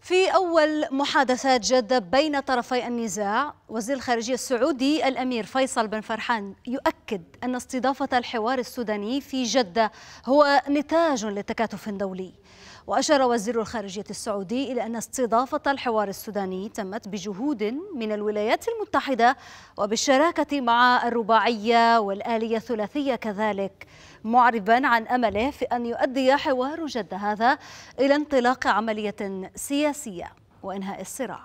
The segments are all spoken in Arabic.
في أول محادثات جدة بين طرفي النزاع وزير الخارجية السعودي الأمير فيصل بن فرحان يؤكد أن استضافة الحوار السوداني في جدة هو نتاج لتكاتف دولي وأشار وزير الخارجية السعودي إلى أن استضافة الحوار السوداني تمت بجهود من الولايات المتحدة وبالشراكة مع الرباعية والآلية الثلاثية كذلك معربا عن أمله في أن يؤدي حوار جد هذا إلى انطلاق عملية سياسية وإنهاء الصراع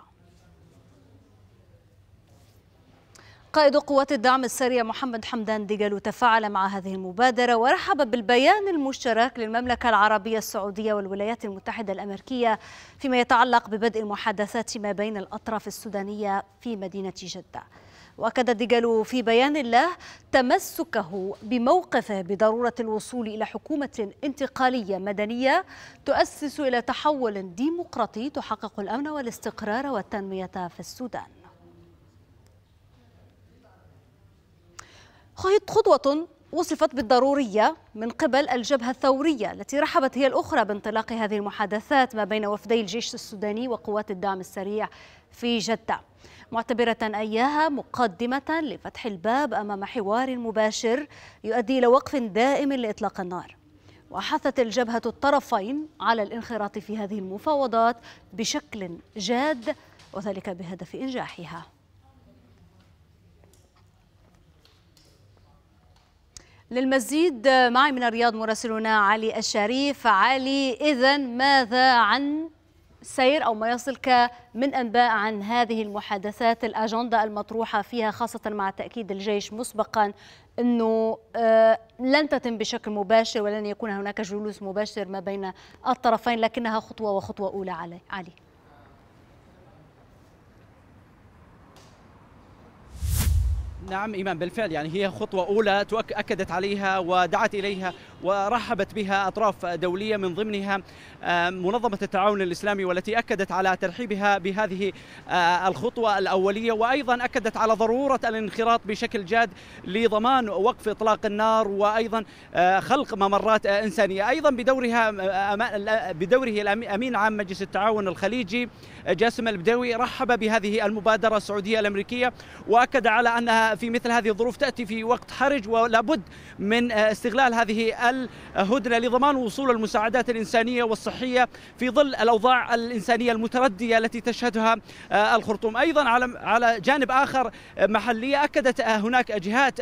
قائد قوات الدعم السريع محمد حمدان ديجالو تفاعل مع هذه المبادرة ورحب بالبيان المشترك للمملكة العربية السعودية والولايات المتحدة الأمريكية فيما يتعلق ببدء المحادثات ما بين الأطراف السودانية في مدينة جدة وأكد ديجالو في بيان له تمسكه بموقفه بضرورة الوصول إلى حكومة انتقالية مدنية تؤسس إلى تحول ديمقراطي تحقق الأمن والاستقرار والتنمية في السودان خطوة وصفت بالضرورية من قبل الجبهة الثورية التي رحبت هي الأخرى بانطلاق هذه المحادثات ما بين وفدي الجيش السوداني وقوات الدعم السريع في جدة معتبرة أياها مقدمة لفتح الباب أمام حوار مباشر يؤدي إلى وقف دائم لإطلاق النار وحثت الجبهة الطرفين على الانخراط في هذه المفاوضات بشكل جاد وذلك بهدف إنجاحها للمزيد معي من الرياض مراسلنا علي الشريف علي إذا ماذا عن سير أو ما يصلك من أنباء عن هذه المحادثات الأجندة المطروحة فيها خاصة مع تأكيد الجيش مسبقا أنه آه، لن تتم بشكل مباشر ولن يكون هناك جلوس مباشر ما بين الطرفين لكنها خطوة وخطوة أولى علي نعم إيمان بالفعل يعني هي خطوة أولى أكدت عليها ودعت إليها ورحبت بها أطراف دولية من ضمنها آه، منظمة التعاون الإسلامي والتي أكدت على ترحيبها بهذه آه، الخطوة الأولية وأيضا أكدت على ضرورة الانخراط بشكل جاد لضمان وقف إطلاق النار وأيضا آه، خلق ممرات إنسانية أيضا بدورها بدوره الأمين عام مجلس التعاون الخليجي جاسم البدوي رحب بهذه المبادرة السعودية الأمريكية وأكد على أنها في مثل هذه الظروف تأتي في وقت حرج ولا بد من آه، استغلال هذه الهدنة لضمان وصول المساعدات الإنسانية والصحية في ظل الأوضاع الإنسانية المتردية التي تشهدها آه، الخرطوم أيضا على على جانب آخر آه، محلية أكدت هناك جهات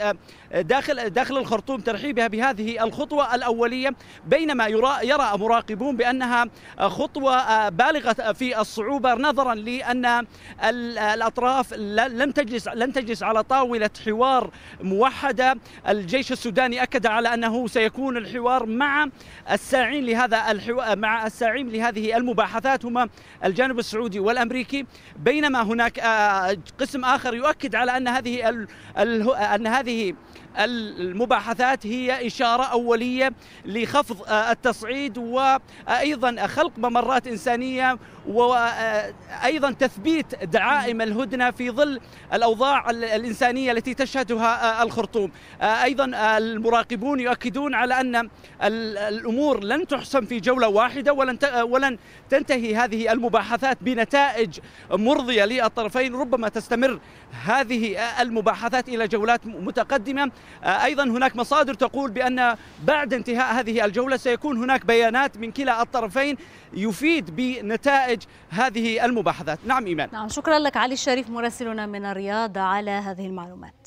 داخل داخل الخرطوم ترحيبها بهذه الخطوة الأولية بينما يرى, يرى مراقبون بأنها خطوة بالغة في الصعوبة نظرا لأن الأطراف لن تجلس لن تجلس على طاولة عاملة حوار موحدة الجيش السوداني أكد على أنه سيكون الحوار مع الساعين لهذا الحوار مع الساعين لهذه المباحثات هما الجانب السعودي والأمريكي بينما هناك آه، قسم آخر يؤكد على أن هذه أن هذه المباحثات هي إشارة أولية لخفض آه، التصعيد وأيضا آه، خلق ممرات إنسانية وأيضا تثبيت دعائم الهدنة في ظل الأوضاع الإنسانية التي تشهدها آه، الخرطوم آه، أيضا آه، المراقبون يؤكدون على أن الأمور لن تحسم في جولة واحدة ولن ولن تنتهي هذه المباحثات بنتائج مرضية للطرفين ربما تستمر هذه المباحثات إلى جولات متقدمة أيضا هناك مصادر تقول بأن بعد انتهاء هذه الجولة سيكون هناك بيانات من كلا الطرفين يفيد بنتائج هذه المباحثات نعم إيمان نعم شكرا لك علي الشريف مراسلنا من الرياض على هذه المعلومات moment.